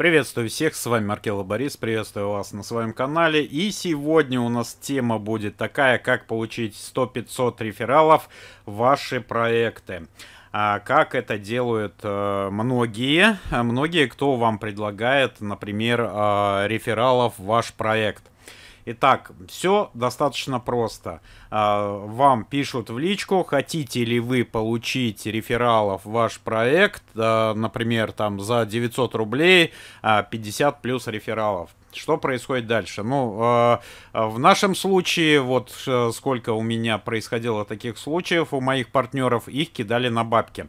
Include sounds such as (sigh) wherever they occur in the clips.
Приветствую всех, с вами Маркела Борис, приветствую вас на своем канале. И сегодня у нас тема будет такая, как получить 100-500 рефералов в ваши проекты. А как это делают э, многие, э, многие, кто вам предлагает, например, э, рефералов в ваш проект. Итак, все достаточно просто. А, вам пишут в личку, хотите ли вы получить рефералов в ваш проект, а, например, там за 900 рублей 50 а, плюс рефералов. Что происходит дальше? Ну, в нашем случае, вот э, сколько у меня происходило таких случаев, у моих партнеров их кидали на бабки.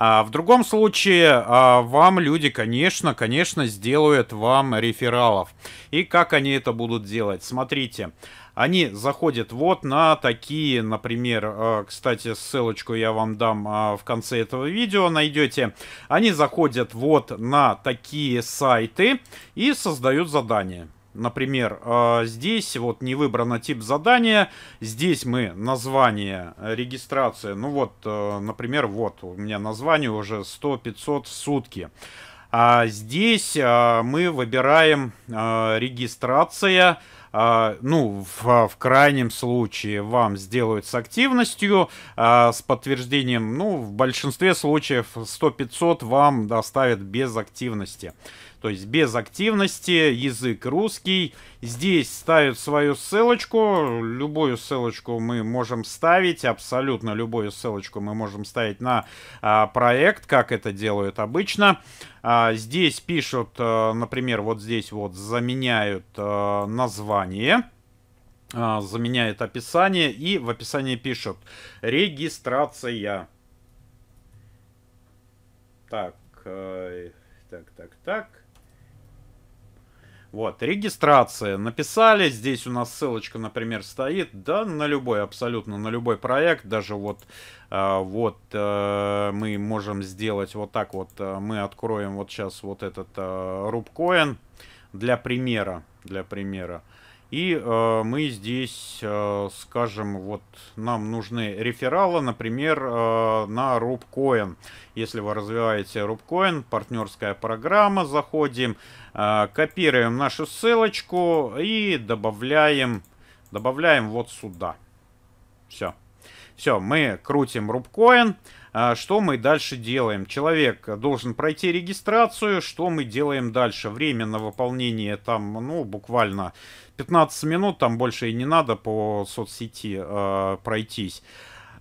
А в другом случае а, вам люди, конечно, конечно, сделают вам рефералов. И как они это будут делать? Смотрите. Они заходят вот на такие, например, а, кстати, ссылочку я вам дам а, в конце этого видео, найдете. Они заходят вот на такие сайты и создают задания например, а, здесь вот не выбрано тип задания, здесь мы название, э, регистрация, ну вот, э, например, вот у меня название уже 100-500 в сутки. А здесь а, мы выбираем а, регистрация, ну, в, в крайнем случае вам сделают с активностью, а, с подтверждением, ну, в большинстве случаев 100-500 вам доставят без активности. То есть без активности, язык русский. Здесь ставят свою ссылочку. Любую ссылочку мы можем ставить, абсолютно любую ссылочку мы можем ставить на а, проект, как это делают обычно. А, здесь пишут, а, например, вот здесь вот заменяют э, а, название заменяет описание и в описании пишут регистрация. Так, э, так, так, так. Вот, регистрация. Написали, здесь у нас ссылочка, например, стоит, да, на любой, абсолютно на любой проект, даже вот, э, вот э, мы можем сделать вот так вот, э, мы откроем вот сейчас вот этот э, рубкоин для примера, для примера. Э, и э, мы здесь э, скажем, вот нам нужны рефералы, например, э, на Рубкоин. Если вы развиваете Рубкоин, партнерская программа, заходим, э, копируем нашу ссылочку и добавляем, добавляем вот сюда. Все. Все, мы крутим Рубкоин. Э, а что мы дальше делаем. Человек должен пройти регистрацию, что мы делаем дальше. Время на выполнение там, ну, буквально 15 минут, там больше и не надо по соцсети э, пройтись.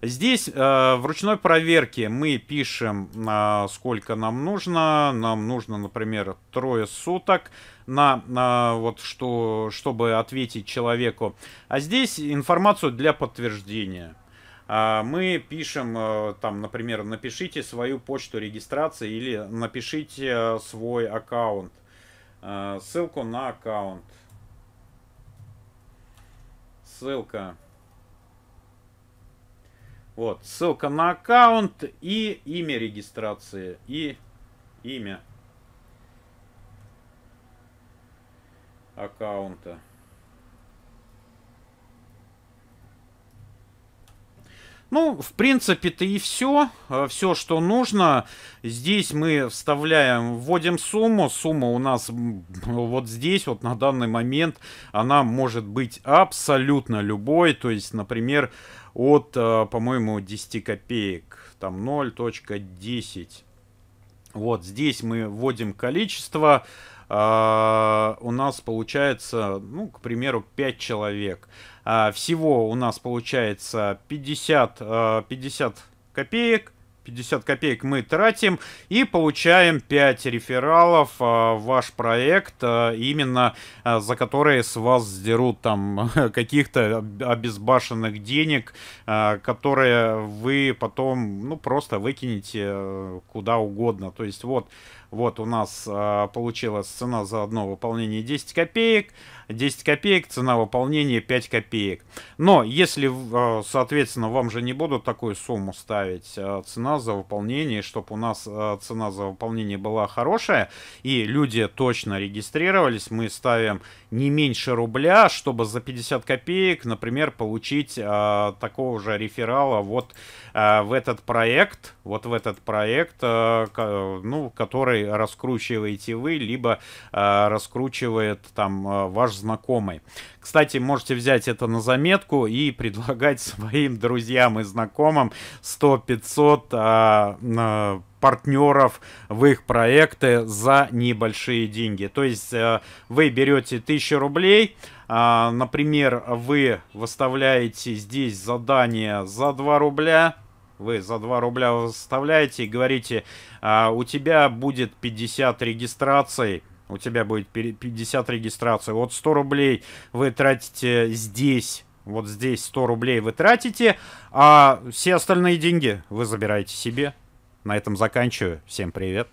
Здесь э, в ручной проверке мы пишем, э, сколько нам нужно. Нам нужно, например, трое суток на, на э, вот что, чтобы ответить человеку. А здесь информацию для подтверждения. А мы пишем, э, там, например, напишите свою почту регистрации или напишите э, свой аккаунт, э, ссылку на аккаунт. Ссылка. Вот, ссылка на аккаунт и имя регистрации, и имя аккаунта. Ну, в принципе-то и все. Э, все, что нужно. Здесь мы вставляем, вводим сумму. Сумма у нас вот здесь, вот на данный момент, она может быть абсолютно любой. То есть, например, от, э, по-моему, 10 копеек. Там 0.10. Вот здесь мы вводим количество. Uh, у нас получается, ну, к примеру, 5 человек. Uh, всего у нас получается 50, uh, 50 копеек. 50 копеек мы тратим и получаем 5 рефералов а, ваш проект, а, именно а, за которые с вас сдерут там (laughs) каких-то обезбашенных денег, а, которые вы потом, ну, просто выкинете а, куда угодно. То есть вот вот у нас э, получилась цена за одно выполнение 10 копеек. 10 копеек, цена выполнения 5 копеек. Но если, э, соответственно, вам же не будут такую сумму ставить, э, цена за выполнение, чтобы у нас э, цена за выполнение была хорошая, и люди точно регистрировались, мы ставим не меньше рубля, чтобы за 50 копеек, например, получить э, такого же реферала вот э, в этот проект, вот в этот проект, э, ну, который который раскручиваете вы, либо э, раскручивает там э, ваш знакомый. Кстати, можете взять это на заметку и (laughs) предлагать своим друзьям и знакомым 100-500 э, э, партнеров в их проекты за небольшие деньги. То есть э, вы берете 1000 рублей, э, например, вы выставляете здесь задание за 2 рубля, вы за 2 рубля выставляете и говорите, а, у тебя будет 50 регистраций, у тебя будет 50 регистраций. Вот 100 рублей вы тратите здесь, вот здесь 100 рублей вы тратите, а все остальные деньги вы забираете себе. На этом заканчиваю. Всем привет.